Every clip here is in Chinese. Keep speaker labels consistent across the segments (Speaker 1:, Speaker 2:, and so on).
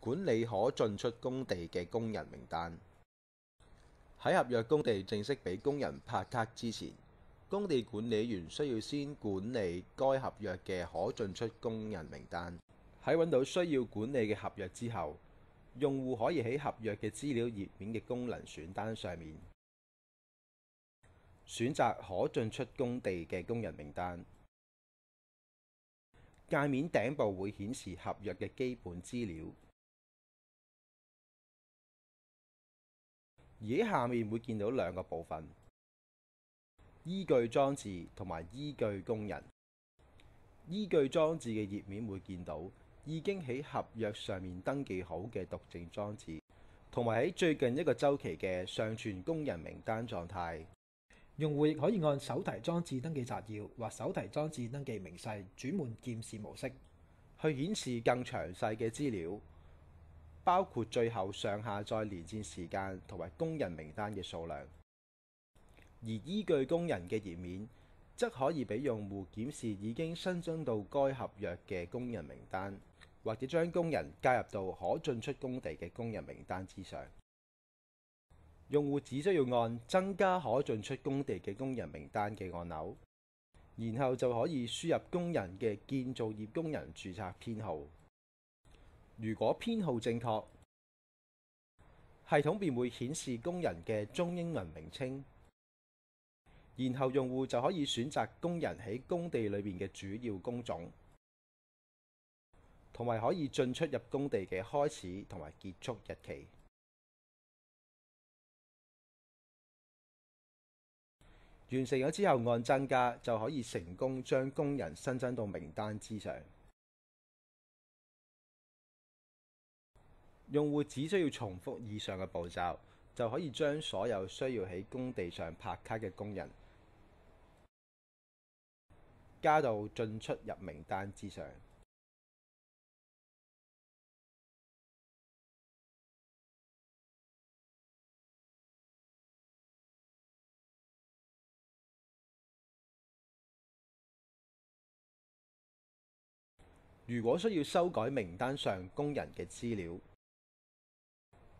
Speaker 1: 管理可进出工地嘅工人名单。喺合约工地正式俾工人拍卡之前，工地管理员需要先管理该合约嘅可进出工人名单。喺搵到需要管理嘅合约之后，用户可以喺合约嘅资料页面嘅功能选单上面选择可进出工地嘅工人名单。
Speaker 2: 界面顶部会显示合约嘅基本资料。而喺下面會
Speaker 1: 見到兩個部分：依據裝置同埋依據工人。依據裝置嘅頁面會見到已經喺合約上面登記好嘅讀證裝置，同埋喺最近一個週期嘅上傳工人名單狀態。用户亦可以按手提裝置登記摘要或手提裝置登記名細轉換顯示模式，去顯示更詳細嘅資料。包括最後上下載連線時間同埋工人名單嘅數量，而依據工人嘅頁面，則可以俾用戶檢視已經新增到該合約嘅工人名單，或者將工人加入到可進出工地嘅工人名單之上。用戶只需要按增加可進出工地嘅工人名單嘅按鈕，然後就可以輸入工人嘅建造業工人註冊編號。如果編號正確，系統便會顯示工人嘅中英文名稱，然後用户就可以選擇工人喺工地裏面嘅主要工種，同埋可以進出入工地嘅開始同埋結束日期。完成咗之後，按增加就可以成功將工人新增到名單之上。用户只需要重複以上嘅步驟，就可以將所有需要喺工地上拍卡嘅工人
Speaker 2: 加到進出入名單之上。如果需要修改名單上工人嘅資料，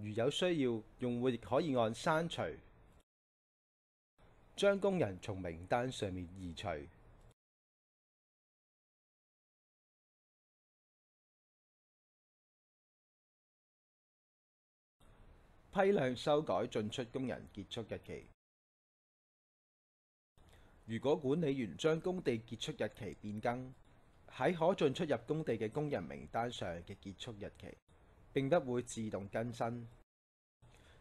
Speaker 2: 如有需要，用户亦可以按刪除將工人從名單上面移除。批量修改進出工人結
Speaker 1: 束日期。如果管理員將工地結束日期變更喺可進出入工地嘅工人名單上嘅結束日期。并不會自動更新，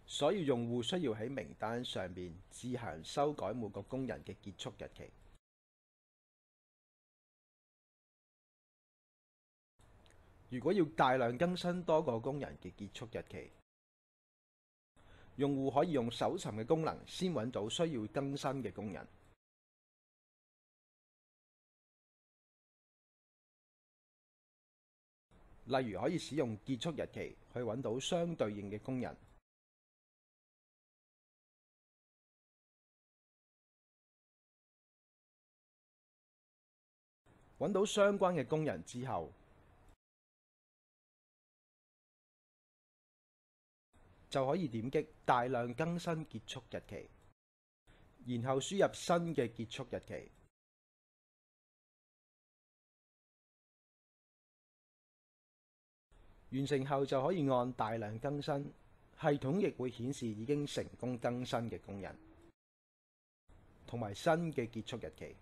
Speaker 1: 所以用戶需要喺名單上面自行修改每個工人嘅結束日期。如果要大量更新多個工人嘅結束日期，用戶可以用搜尋嘅
Speaker 2: 功能先揾到需要更新嘅工人。例如可以使用結束日期去揾到相對應嘅工人，揾到相關嘅工人之後，
Speaker 1: 就可以點擊大量更新結束
Speaker 2: 日期，然後輸入新嘅結束日期。完
Speaker 1: 成後就可以按大量更新，系統亦會顯示已經成功更新
Speaker 2: 嘅工人，同埋新嘅結束日期。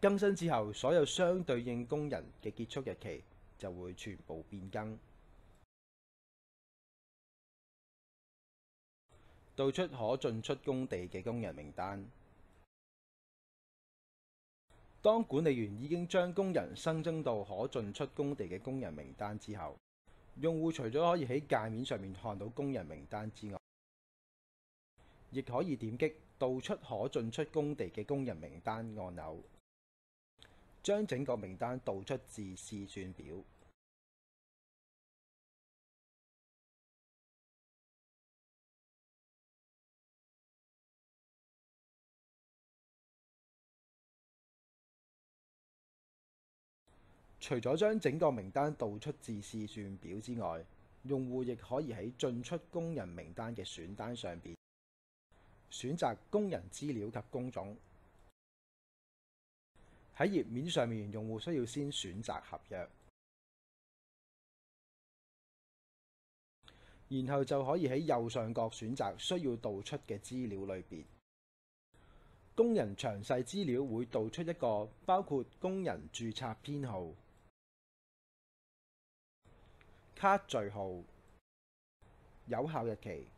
Speaker 2: 更新之後，所有
Speaker 1: 相對應工人嘅結束日期就會全部變更。
Speaker 2: 導出可进出工地嘅工人名单。当管理员已经将
Speaker 1: 工人新增到可进出工地嘅工人名单之后，用户除咗可以喺界面上面看到工人名单之外，亦可以点击導出可进出工地嘅工人名单按钮，将整
Speaker 2: 个名单导出至試算表。除咗將整個名單導出至試算表之外，用
Speaker 1: 戶亦可以喺進出工人名單嘅選單上邊選擇工人資料及工種。喺頁面上面，用戶需要先選擇合約，然後就可以喺右上角選擇需要導出嘅資料類別。工人詳細資料會導出一個包括工人註冊編號。卡序号、有效日期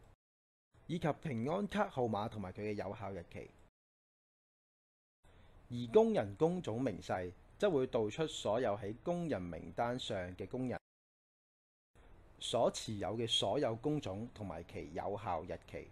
Speaker 1: 以及平安卡号码同埋佢嘅有效日期，而工人工种明细则会导出所有喺工人名单上嘅工人所持
Speaker 2: 有嘅所有工种同埋其有效日期。